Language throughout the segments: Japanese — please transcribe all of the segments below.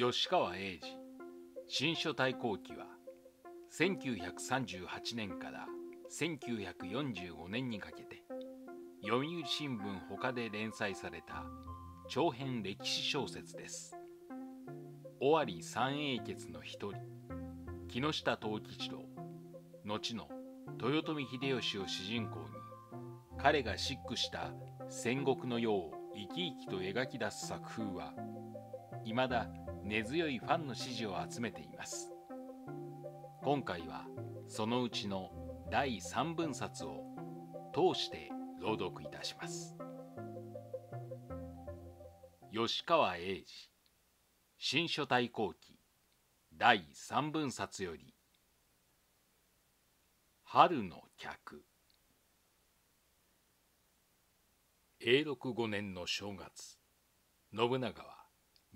吉川英治新書対抗期は1938年から1945年にかけて読売新聞他で連載された長編歴史小説です尾張三英傑の一人木下藤吉郎後の豊臣秀吉を主人公に彼が漆喰した戦国の世を生き生きと描き出す作風はいまだ根強いファンの支持を集めています今回はそのうちの第3分冊を通して朗読いたします吉川英治新書対後期第3分冊より「春の客」永禄5年の正月信長は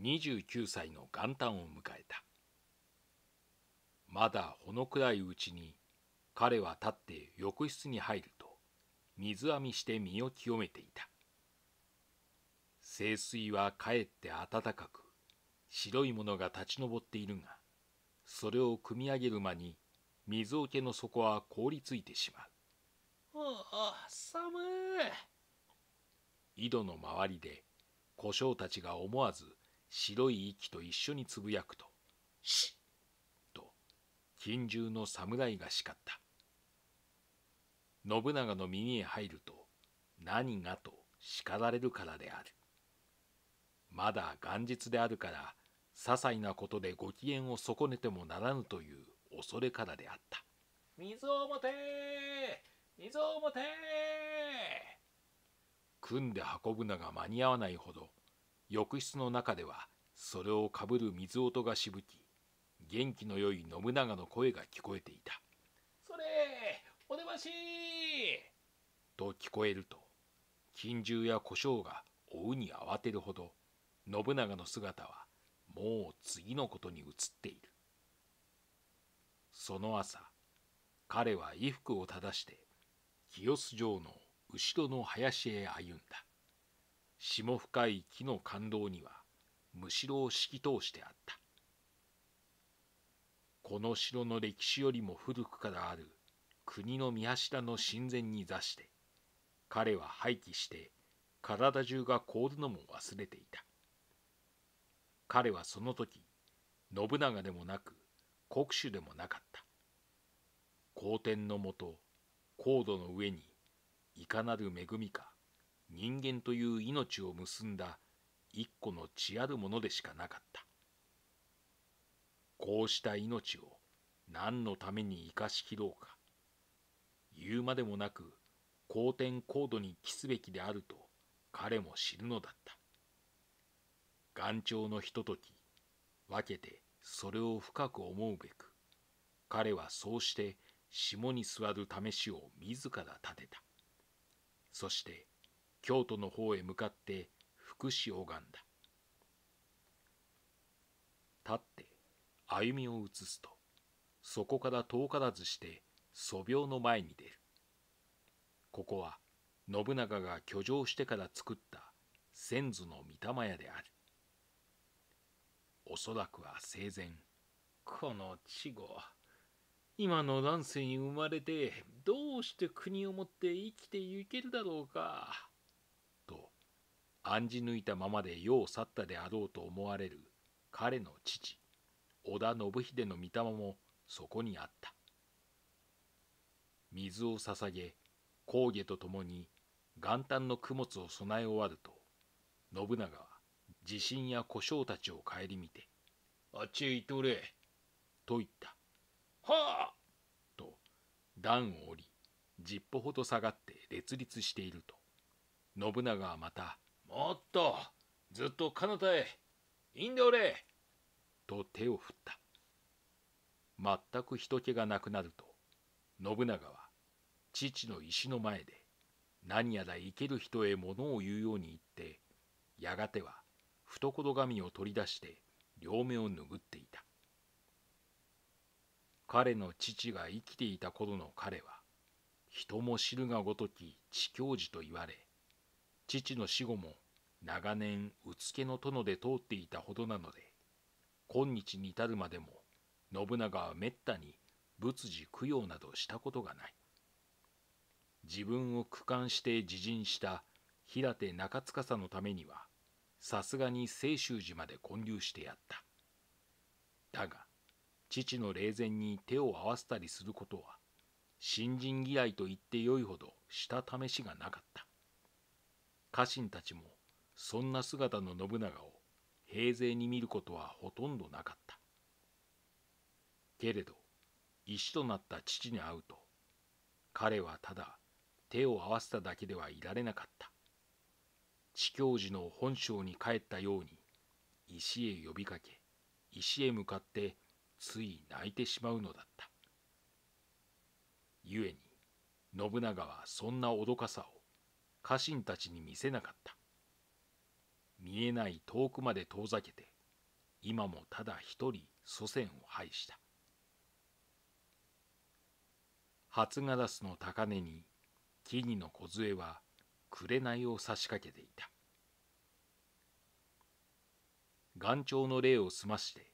29歳の元旦を迎えたまだほの暗いうちに彼は立って浴室に入ると水浴びして身を清めていた清水はかえって暖かく白いものが立ち上っているがそれを汲み上げる間に水桶の底は凍りついてしまうああ寒い井戸の周りで小将たちが思わず白い息と一緒につぶやくと「ッ!」と近習の侍が叱った信長の耳へ入ると「何が?」と叱られるからであるまだ元日であるから些細なことでご機嫌を損ねてもならぬという恐れからであった水を持て水を持て組んで運ぶのが間に合わないほど浴室の中ではそれをかぶる水音がしぶき元気のよい信長の声が聞こえていた「それお出まし!」と聞こえると金銃や胡椒が追うに慌てるほど信長の姿はもう次のことに移っているその朝彼は衣服を正して清洲城の後ろの林へ歩んだ霜深い木の感動にはむしろを敷き通してあったこの城の歴史よりも古くからある国の見柱の神前に座して彼は廃棄して体中が凍るのも忘れていた彼はその時信長でもなく国主でもなかった皇天のもと高度の上にいかなる恵みか人間という命を結んだ一個の血あるものでしかなかったこうした命を何のために生かしきろうか言うまでもなく好天高度に期すべきであると彼も知るのだった眼潮のひととき分けてそれを深く思うべく彼はそうして霜に座る試しを自ら立てたそして京都の方へ向かって福祉拝んだ立って歩みを移すとそこから遠からずして祖廟の前に出るここは信長が居城してから作った先祖の御霊屋であるおそらくは生前この稚語今の乱世に生まれてどうして国を持って生きてゆけるだろうか案じ抜いたままで世を去ったであろうと思われる彼の父織田信秀の御霊もそこにあった水を捧げ工芸とともに元旦の供物を備え終わると信長は地震や故障たちを顧みて「あっちへ行っておれ」と言った「はあ!」と段を下り十歩ほど下がって列立していると信長はまたおっとずっと彼方へいいんでおれ」と手を振った全く人気がなくなると信長は父の石の前で何やら生ける人へ物を言うように言ってやがては懐紙を取り出して両目を拭っていた彼の父が生きていた頃の彼は人も知るがごとき地教寺と言われ父の死後も長年うつけの殿で通っていたほどなので今日に至るまでも信長はめったに仏事供養などしたことがない自分を苦感して自陣した平手中司のためにはさすがに清州寺まで建立してやっただが父の霊前に手を合わせたりすることは新人嫌いと言ってよいほどした試しがなかった家臣たちもそんな姿の信長を平勢に見ることはほとんどなかったけれど石となった父に会うと彼はただ手を合わせただけではいられなかった地教寺の本性に帰ったように石へ呼びかけ石へ向かってつい泣いてしまうのだった故に信長はそんな愚かさを家臣たちに見せなかった見えない遠くまで遠ざけて今もただ一人祖先を拝した初ガラスの高根に木々の梢は紅を差し掛けていた岩頂の霊を済まして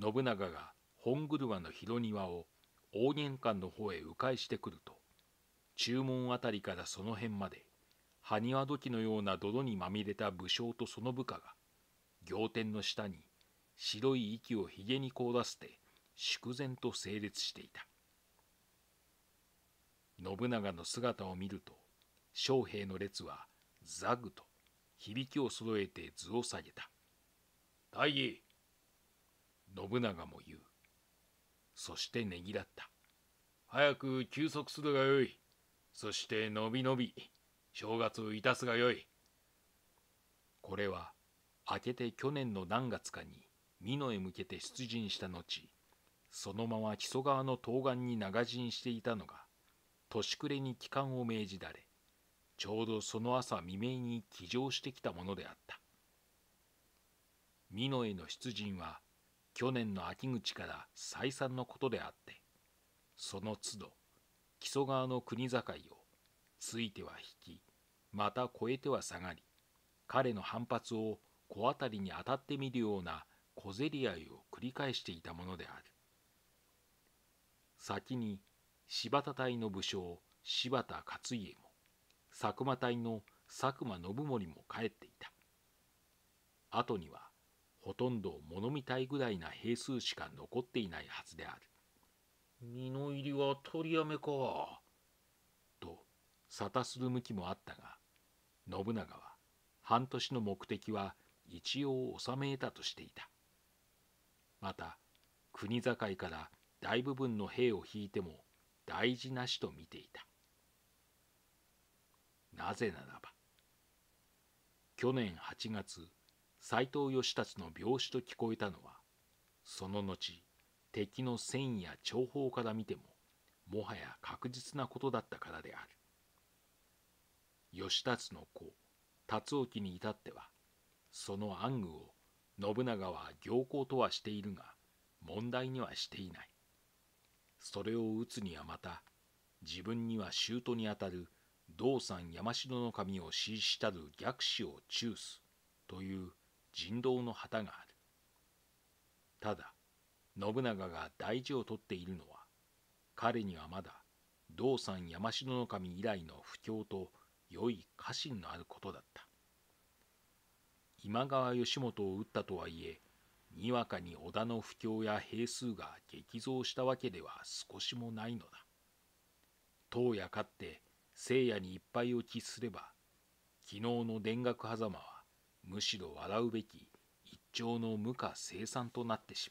信長が本車の広庭を大玄関の方へ迂回してくると注文あたりからその辺まで埴輪土器のような泥にまみれた武将とその部下が仰天の下に白い息をひげに凍らせて粛然と整列していた信長の姿を見ると将兵の列はザグと響きを揃えて図を下げた「大義!」信長も言うそしてねぎらった「早く休息するがよいそしてのびのび正月をいたすがよい。これは明けて去年の何月かに美濃へ向けて出陣した後そのまま木曽川の東岸に長陣していたのが年暮れに帰還を命じられちょうどその朝未明に騎乗してきたものであった美濃への出陣は去年の秋口から再三のことであってその都度木曽川の国境をついては引きまた越えては下がり彼の反発を小当たりに当たってみるような小競り合いを繰り返していたものである先に柴田隊の武将柴田勝家も佐久間隊の佐久間信盛も帰っていた後にはほとんど物見いぐらいな兵数しか残っていないはずである身の入りは取りやめか沙汰する向きもあったが信長は半年の目的は一応収め得たとしていたまた国境から大部分の兵を引いても大事なしと見ていたなぜならば去年8月斎藤義達の病死と聞こえたのはその後敵の戦意や諜報から見てももはや確実なことだったからである義達の子辰沖に至ってはその暗愚を信長は行幸とはしているが問題にはしていないそれを打つにはまた自分には舅にあたる道山山城の神を支持したる逆子を中枢という人道の旗があるただ信長が大事をとっているのは彼にはまだ道山山城の神以来の不況と良い家臣のあることだった今川義元を討ったとはいえにわかに織田の不況や兵数が激増したわけでは少しもないのだ当や勝って聖夜にいっぱいを喫すれば昨日の田楽狭間はむしろ笑うべき一丁の無価生産となってし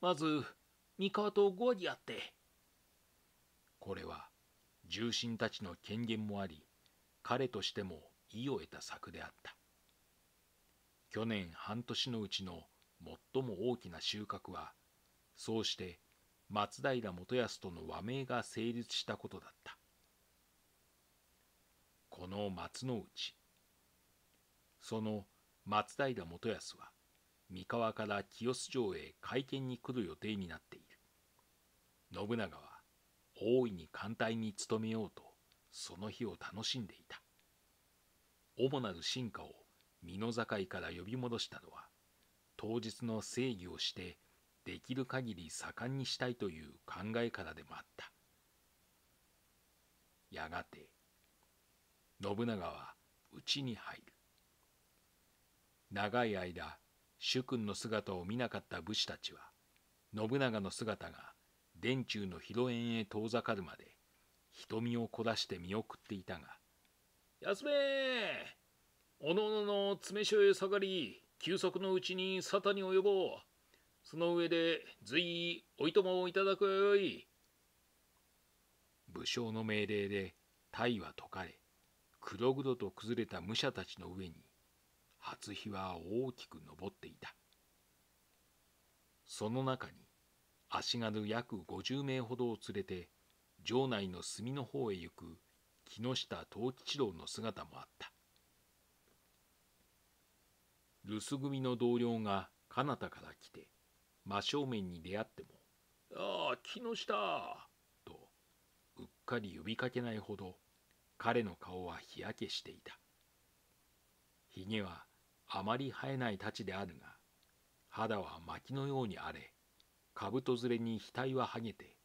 まうまず三河と五にあってこれは重臣たちの権限もあり彼としても意を得た策であった去年半年のうちの最も大きな収穫はそうして松平元康との和名が成立したことだったこの松の内その松平元康は三河から清洲城へ会見に来る予定になっている信長は大いに艦隊に努めようとその日を楽しんでいた主なる進化を身の境から呼び戻したのは当日の正義をしてできる限り盛んにしたいという考えからでもあったやがて信長は家に入る長い間主君の姿を見なかった武士たちは信長の姿が電柱の広縁へ遠ざかるまで瞳を凝らして見送っていたが「休めおのおの詰所へ下がり休息のうちに沙汰に及ぼうその上で随意おいともをいただくよい」武将の命令で体は解かれ黒々と崩れた武者たちの上に初日は大きく昇っていたその中に足軽約50名ほどを連れて城内の隅の方へ行く木下藤吉郎の姿もあった留守組の同僚が彼方から来て真正面に出会っても「ああ木下!」とうっかり呼びかけないほど彼の顔は日焼けしていたひげはあまり生えない太刀であるが肌は薪のように荒れ兜ずれに額ははげて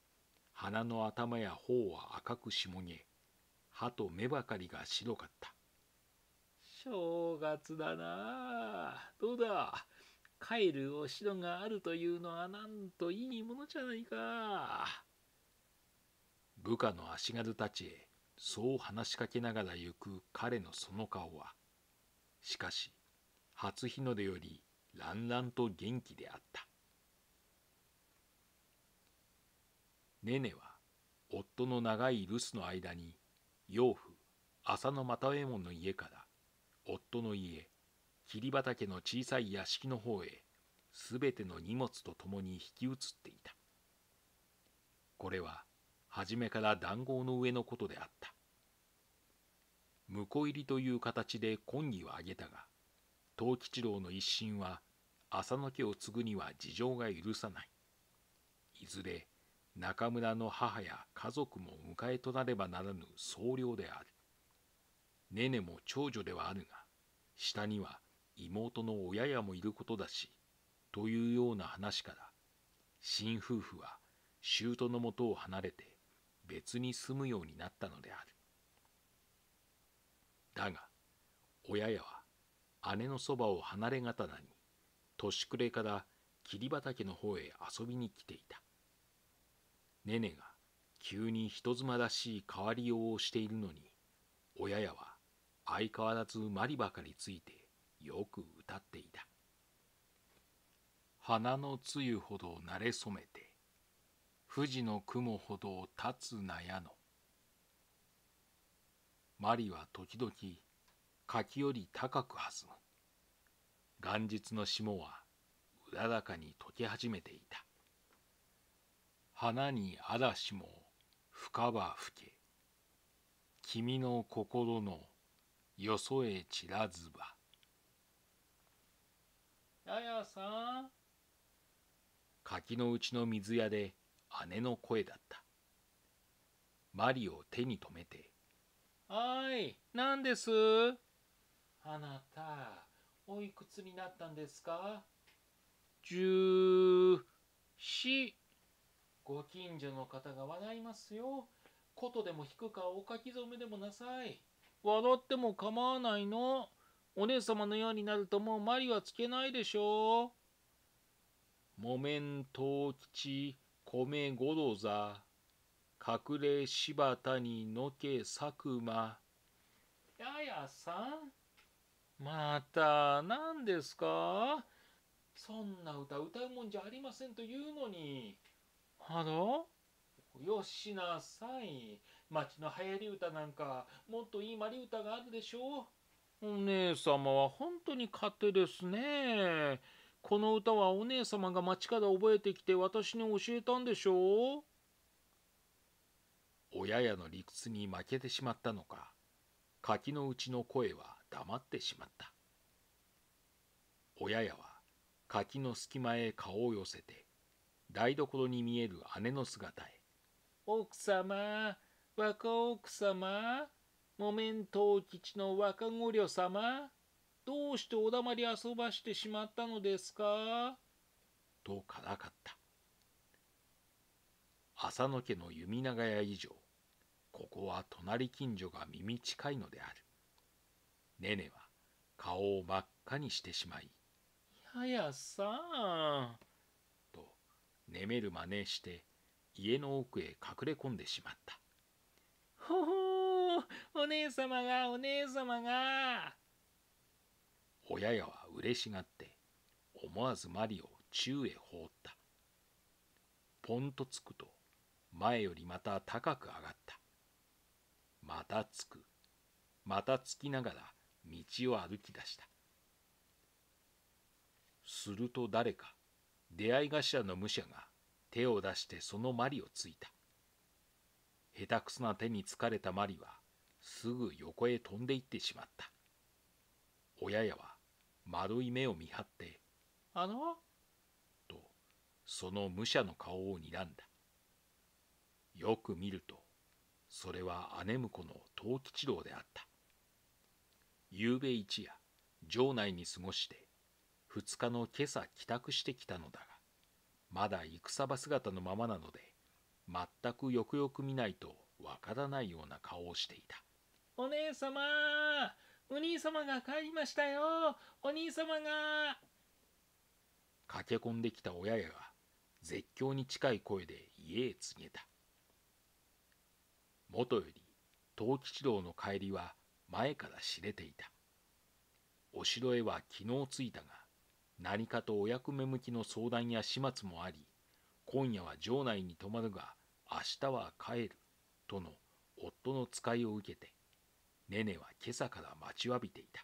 鼻の頭や頬は赤くしもげ歯と目ばかりが白かった正月だなどうだ帰るお城があるというのはなんといいものじゃないか部下の足軽たちへそう話しかけながら行く彼のその顔はしかし初日の出よりらんらんと元気であったネネは夫の長い留守の間に養父浅野又右衛門の家から夫の家霧畑の小さい屋敷の方へすべての荷物と共に引き移っていたこれは初めから談合の上のことであった婿入りという形で婚儀を挙げたが藤吉郎の一心は浅野家を継ぐには事情が許さないいずれ中村の母や家族も迎えとなればならぬ総領である。ねねも長女ではあるが、下には妹の親やもいることだし、というような話から、新夫婦は舅のもとを離れて別に住むようになったのである。だが、親やは姉のそばを離れがたなに、年暮れから霧畑の方へ遊びに来ていた。ネネが急に人妻らしい変わりようをしているのに親やは相変わらずマリばかりついてよく歌っていた花の露ほど慣れ染めて富士の雲ほど立つ納屋のマリは時々柿より高く弾む元日の霜はうららかに溶け始めていた花に嵐も深ば吹け君の心のよそへ散らずばややさん柿の内の水屋で姉の声だったマリを手に留めて「はい何ですあなたおいくつになったんですか?」十四ご近所の方が笑いますよ。琴でも弾くかお書き初めでもなさい。笑っても構わないの。お姉様のようになるともうマリはつけないでしょう。木綿藤吉米五郎座隠れ柴谷のけ佐久間ややさんまた何ですかそんな歌歌うもんじゃありませんというのに。あのよしなさい町の流行り歌なんかもっといいまり歌があるでしょうお姉まは本当に勝手ですねこの歌はお姉まが町から覚えてきて私に教えたんでしょう親やの理屈に負けてしまったのか柿のうちの声は黙ってしまった親やは柿の隙間へ顔を寄せて台所に見える姉の姿へ。奥様、若奥様、木綿藤吉の若御女様、どうしてお黙り遊ばしてしまったのですかとからかった。浅野家の弓長屋以上、ここは隣近所が耳近いのである。ねねは顔を真っ赤にしてしまい。ややさん。眠る真似して家の奥へ隠れ込んでしまったほほお姉様がお姉様が親やは嬉しがって思わずマリを宙へ放ったポンとつくと前よりまた高く上がったまたつくまたつきながら道を歩き出したすると誰か出会い頭の武者が手を出してそのマリをついた下手くそな手に疲れたマリはすぐ横へ飛んでいってしまった親やは丸い目を見張って「あの?」とその武者の顔を睨んだよく見るとそれは姉婿の藤吉郎であったゆうべ一夜城内に過ごして2日の今朝帰宅してきたのだがまだ戦場姿のままなので全くよくよく見ないとわからないような顔をしていたお姉様お兄様が帰りましたよお兄様が駆け込んできた親やが絶叫に近い声で家へ告げたもとより藤吉郎の帰りは前から知れていたお城へは昨日着いたが何かとお役目向きの相談や始末もあり今夜は城内に泊まるが明日は帰るとの夫の使いを受けてネネは今朝から待ちわびていた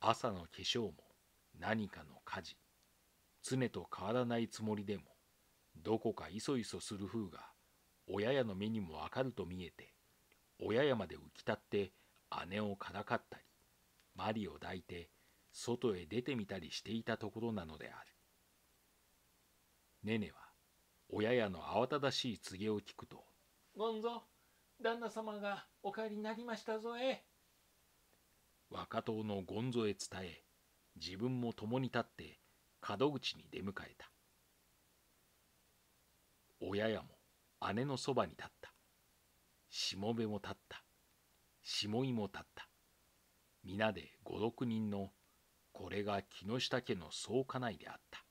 朝の化粧も何かの家事常と変わらないつもりでもどこかいそいそする風が親やの目にもわかると見えて親やまで浮き立って姉をからかったりマリを抱いて外へ出てみたりしていたところなのであるねねは親やの慌ただしい告げを聞くと「ゴンゾ旦那様がお帰りになりましたぞえ」若党のゴンゾへ伝え自分も共に立って門口に出迎えた親やも姉のそばに立ったしもべも立った下いも立った皆で五六人のこれが木下家の総家内であった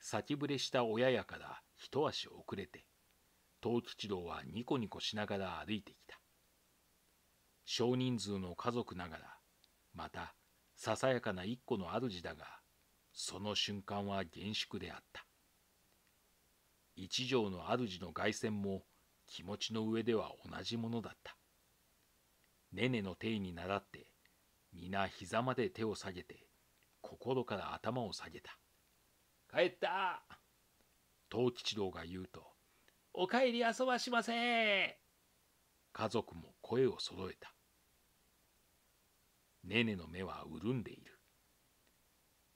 先触れした親やから一足遅れて藤吉郎はニコニコしながら歩いてきた少人数の家族ながらまたささやかな一個の主だがその瞬間は厳粛であった一条の主の凱旋も気持ちの上では同じものだったねねの体に倣って皆膝まで手を下げて心から頭を下げた帰った藤吉郎が言うと「お帰り遊ばしません」家族も声をそろえたねねの目は潤んでいる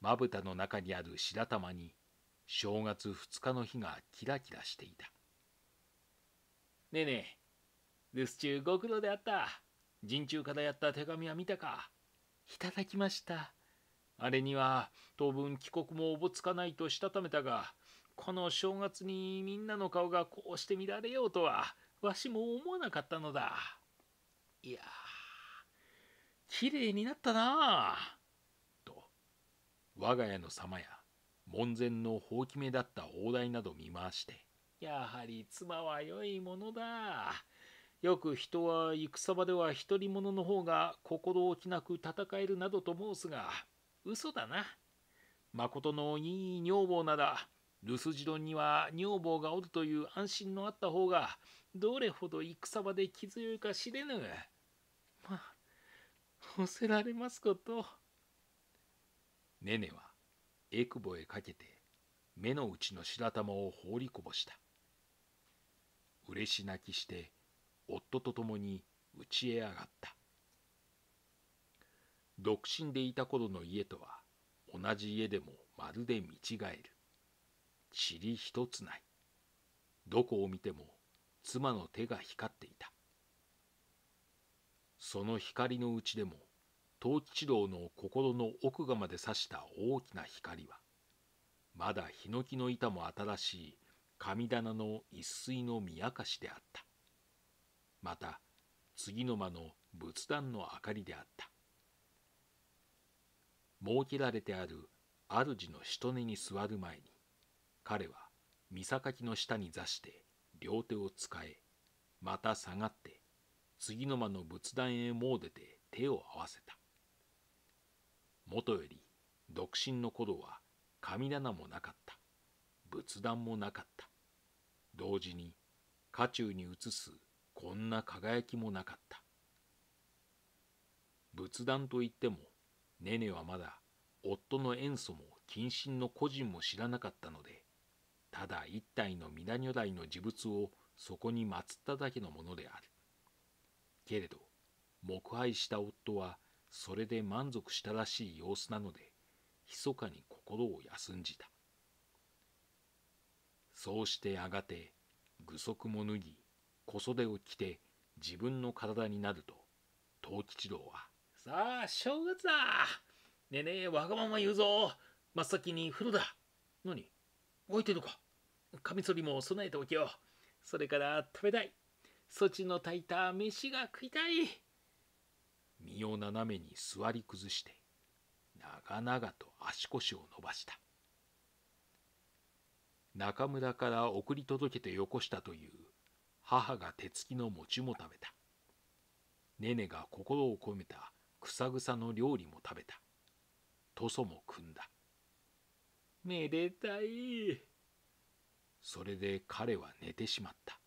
まぶたの中にある白玉に正月二日の日がキラキラしていたねえね留守中ご苦労であった陣中からやった手紙は見たかいただきました。あれには当分帰国もおぼつかないとしたためたが、この正月にみんなの顔がこうして見られようとは、わしも思わなかったのだ。いや綺麗になったなあ。と、我が家の様や、門前のほうき目だった大台など見回して、やはり妻は良いものだ。よく人は戦場では独り者の方が心置きなく戦えるなどと申すが嘘だな。まことのいい女房なら留守次郎には女房がおるという安心のあった方がどれほど戦場で気強いか知れぬ。まあ干せられますこと。ねねはえくぼへかけて目の内の白玉を放りこぼした。うれし泣きして夫と共に家へ上がった独身でいた頃の家とは同じ家でもまるで見違える塵一つないどこを見ても妻の手が光っていたその光のうちでも藤吉郎の心の奥がまで差した大きな光はまだヒノキの板も新しい神棚の一水の見明かしであったまた次の間の仏壇の明かりであった設けられてある主のしとねに座る前に彼は見榊の下に座して両手を使えまた下がって次の間の仏壇へもう出て手を合わせたもとより独身の頃は神棚もなかった仏壇もなかった同時に家中に移すこんな輝きもなかった仏壇といってもネネはまだ夫の塩素も謹慎の個人も知らなかったのでただ一体の皆如来の自物をそこに祀っただけのものであるけれど黙拝した夫はそれで満足したらしい様子なので密かに心を休んじたそうしてやがて具足も脱ぎ小袖を着て自分の体になると藤吉郎は「さあ正月だねえねえわがまま言うぞ真っ先に風呂だ何置いてるのかカミソリも備えておけよそれから食べたいそちの炊いた飯が食いたい」身を斜めに座り崩して長々と足腰を伸ばした中村から送り届けてよこしたという母が手つきの餅も食べたねねが心を込めた草草の料理も食べたとそも組んだめでたいそれで彼は寝てしまった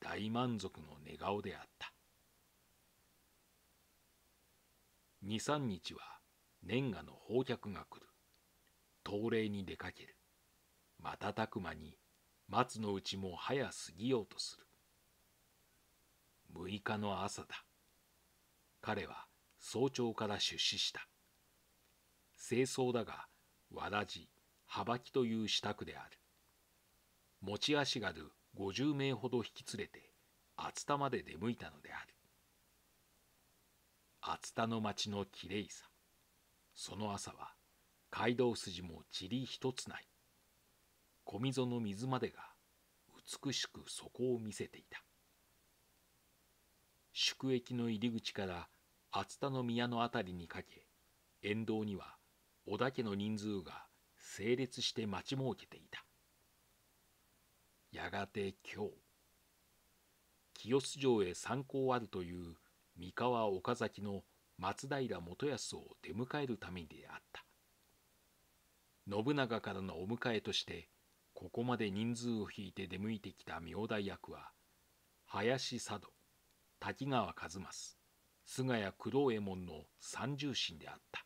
大満足の寝顔であった23日は年賀の訪客が来る東礼に出かける瞬く間に松のうちも早過ぎようとする6日の朝だ彼は早朝から出資した清掃だがわらじはばきという支度である持ち足がる50名ほど引き連れて厚田まで出向いたのである厚田の町のきれいさその朝は街道筋も塵一つない小溝の水までが美しく底を見せていた宿駅の入り口から熱田の宮の辺りにかけ沿道には織田家の人数が整列して待ち設けていたやがて今日清須城へ参考あるという三河岡崎の松平元康を出迎えるためにであった信長からのお迎えとしてここまで人数を引いて出向いてきた名代役は林佐渡滝川一益菅谷九郎右衛門の三重心であった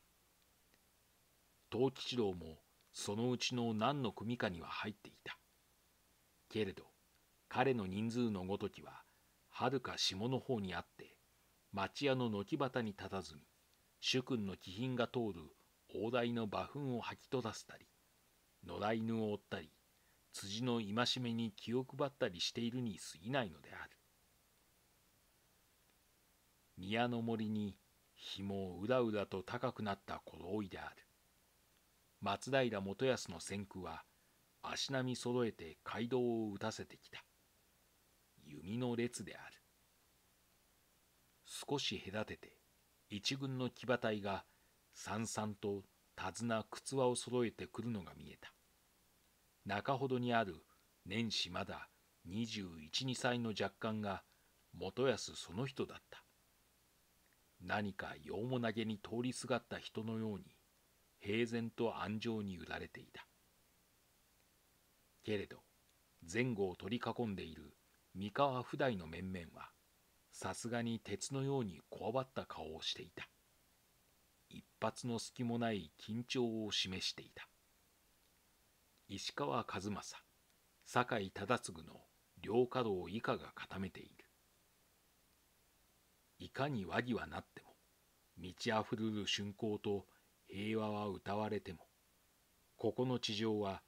藤吉郎もそのうちの何の組かには入っていたけれど彼の人数のごときははるか下の方にあって町屋の軒端にたたずみ主君の気品が通る大台の馬糞を吐き飛ばせたり野良犬を追ったり辻の戒めに気を配ったりしているに過ぎないのである宮の森に紐をうだうだと高くなった頃老いである松平元康の先駆は足並み揃えて街道を打たせてきた弓の列である少し隔てて一軍の騎馬隊がさんさんと手綱靴輪を揃えてくるのが見えた中ほどにある年始まだ212歳の若干が元康その人だった何か用も投げに通りすがった人のように平然と安城に揺られていたけれど前後を取り囲んでいる三河普代の面々はさすがに鉄のようにこわばった顔をしていた一発の隙もない緊張を示していた石川和正酒井忠次の両家道以下が固めているいかに和議はなっても満ちあふれる春光と平和は歌われてもここの地上は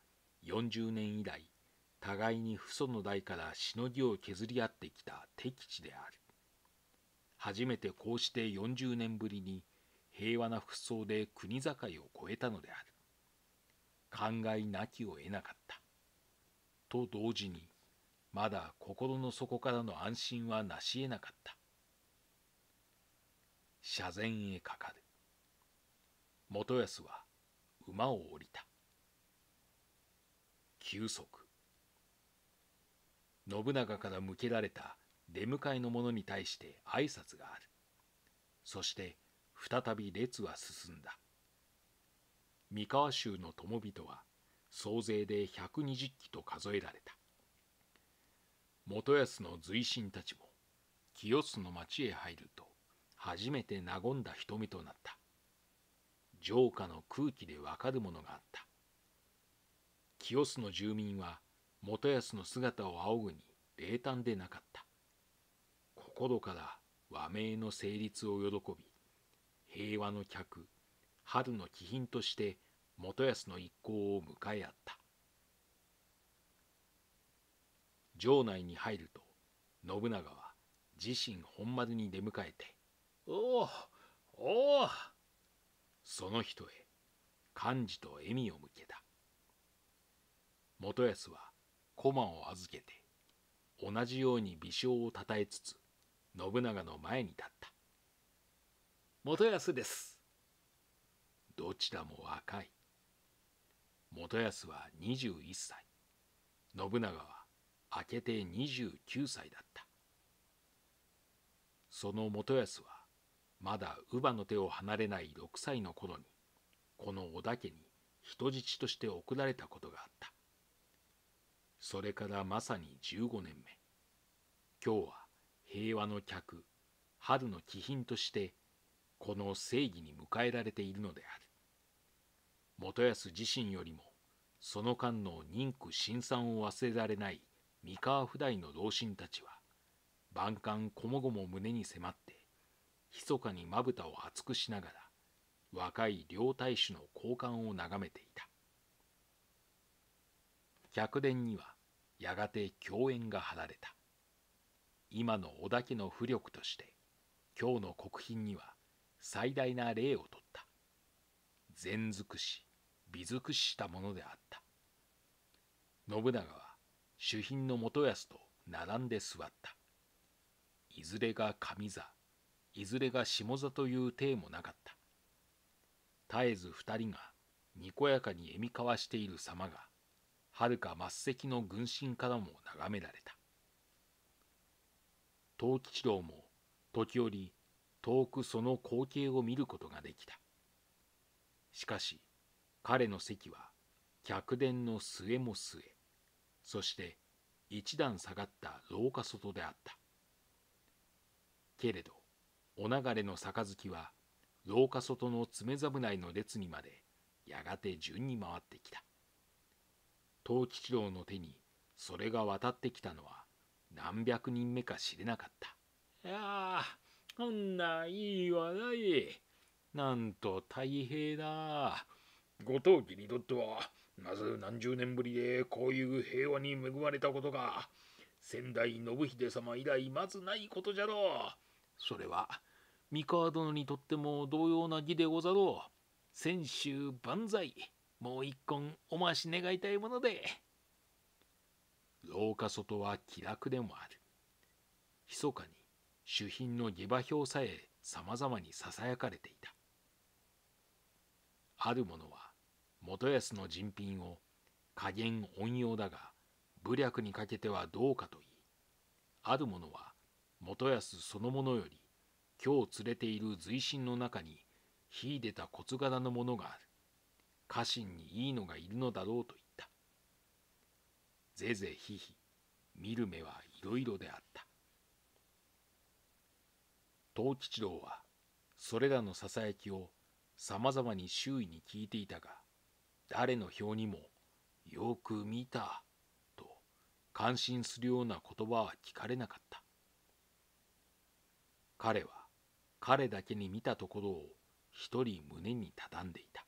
40年以来互いに父祖の代からしのぎを削り合ってきた敵地である初めてこうして40年ぶりに平和な服装で国境を越えたのである考えなきを得なかったと同時にまだ心の底からの安心はなし得なかった車前へかかる元康は馬を降りた休息信長から向けられた出迎えの者に対して挨拶があるそして再び列は進んだ三河衆の友人は総勢で120機と数えられた元康の随身たちも清須の町へ入ると初めて和んだ瞳となった城下の空気でわかるものがあった清須の住民は元康の姿を仰ぐに冷淡でなかった心から和名の成立を喜び平和の客春の貴賓として元康の一行を迎え合った城内に入ると信長は自身本丸に出迎えて「おおおお!」その人へ幹事と笑みを向けた元康は駒を預けて同じように微笑をたたえつつ信長の前に立った元康ですどちらも若い元康は21歳信長は明けて29歳だったその元康はまだ乳母の手を離れない6歳の頃にこの織田家に人質として送られたことがあったそれからまさに15年目今日は平和の客春の貴賓としてこの正義に迎えられているのである元康自身よりもその間の妊婦新酸を忘れられない三河譜代の老臣たちは万感こもごも胸に迫って密かにまぶたを厚くしながら若い両大使の交換を眺めていた百殿にはやがて狂宴が張られた今の織田家の浮力として今日の国賓には最大な礼をとった善尽くし美尽くしたものであった信長は主賓の元康と並んで座ったいずれが上座いずれが下座という体もなかった絶えず二人がにこやかに笑み交わしている様がはるか末席の軍神からも眺められた藤吉郎も時折遠くその光景を見ることができたしかし彼の席は客殿の末も末そして一段下がった廊下外であったけれどお流れの杯は廊下外の爪侍の列にまでやがて順に回ってきた藤吉郎の手にそれが渡ってきたのは何百人目か知れなかったいやこんないい話題なんと太平だご当義にとってはまず何十年ぶりでこういう平和に恵まれたことが先代信秀様以来まずないことじゃろうそれは三河殿にとっても同様な儀でござろう千秋万歳もう一献おまし願いたいもので廊下外は気楽でもある密かに主賓の下馬評さえさまざまにささやかれていたある者は元康の人品を加減恩用だが武略にかけてはどうかと言いある者は元康そのものより今日連れている随身の中に秀でた骨柄のものがある家臣にいいのがいるのだろうと言ったぜぜひひ見る目はいろいろであった藤吉郎はそれらのささやきをさまざまに周囲に聞いていたが誰の表にもよく見たと感心するような言葉は聞かれなかった彼は彼だけに見たところを一人胸に畳んでいた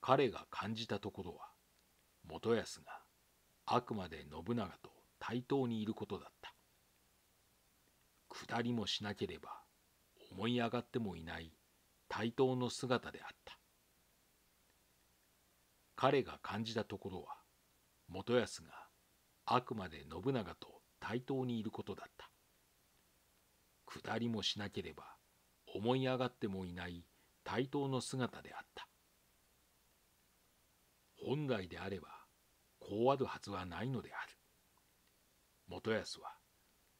彼が感じたところは元康があくまで信長と対等にいることだった下りもしなければ思い上がってもいない対等の姿であった彼が感じたところは元康があくまで信長と対等にいることだった下りもしなければ思い上がってもいない対等の姿であった本来であればこうあるはずはないのである元康は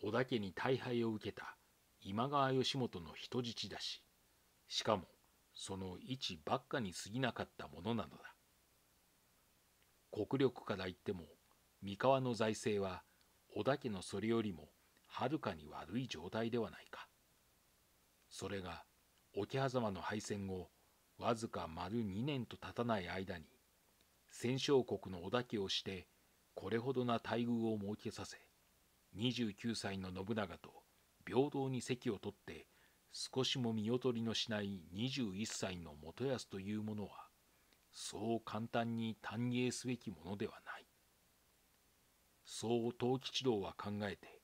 織田家に大敗を受けた今川義元の人質だししかもその位置ばっかに過ぎなかったものなのだ国力から言っても三河の財政は織田家のそれよりもはるかに悪い状態ではないかそれが桶狭間の敗戦後わずか丸2年と経たない間に戦勝国の織田家をしてこれほどな待遇を設けさせ29歳の信長と平等に席を取って少しも見劣りのしない21歳の元康というものはそう簡単に歓迎すべきものではないそう藤吉郎は考えて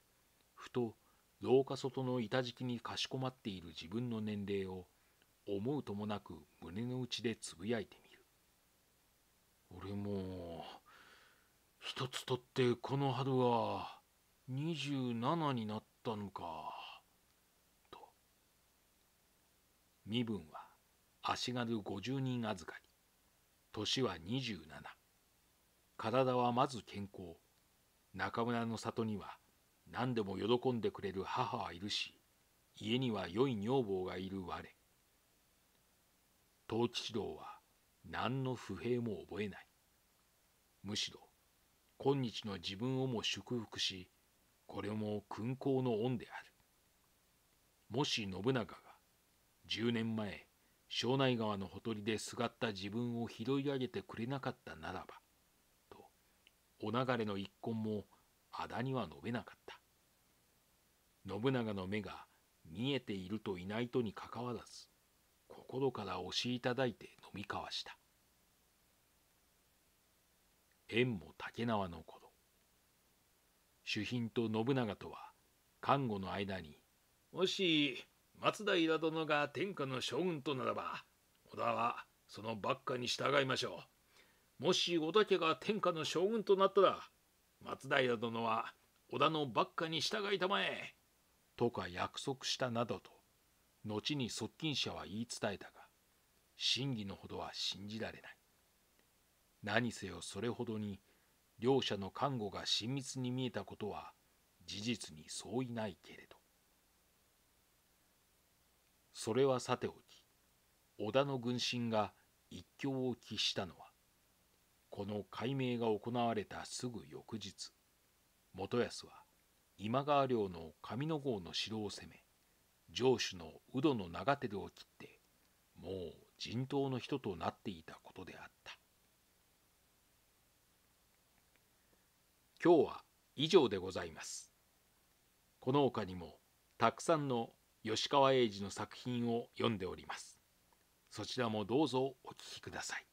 ふと廊下外の板敷きにかしこまっている自分の年齢を思うともなく胸の内でつぶやいてみる俺も一つとってこの春は27になったのかと身分は足軽50人預かり年は27体はまず健康中村の里には何でも喜んでくれる母はいるし家には良い女房がいる我藤吉郎は何の不平も覚えないむしろ今日の自分をも祝福しこれも勲功の恩であるもし信長が10年前庄内川のほとりですがった自分を拾い上げてくれなかったならばとお流れの一根もあだには述べなかった信長の目が見えているといないとにかかわらず心から押しいただいて飲み交わした縁も竹縄の頃主賓と信長とは看護の間に「もし松平殿が天下の将軍とならば織田はそのばっかに従いましょうもし織田家が天下の将軍となったら松平殿は織田のばっかに従いたまえ」とか約束したなどと後に側近者は言い伝えたが真偽のほどは信じられない何せよそれほどに両者の看護が親密に見えたことは事実に相違ないけれどそれはさておき織田の軍神が一興を期したのはこの解明が行われたすぐ翌日元康は今川領の上野郷の城を攻め城主の鵜戸の長照を切ってもう人頭の人となっていたことであった今日は以上でございますこの他にもたくさんの吉川英治の作品を読んでおりますそちらもどうぞお聴きください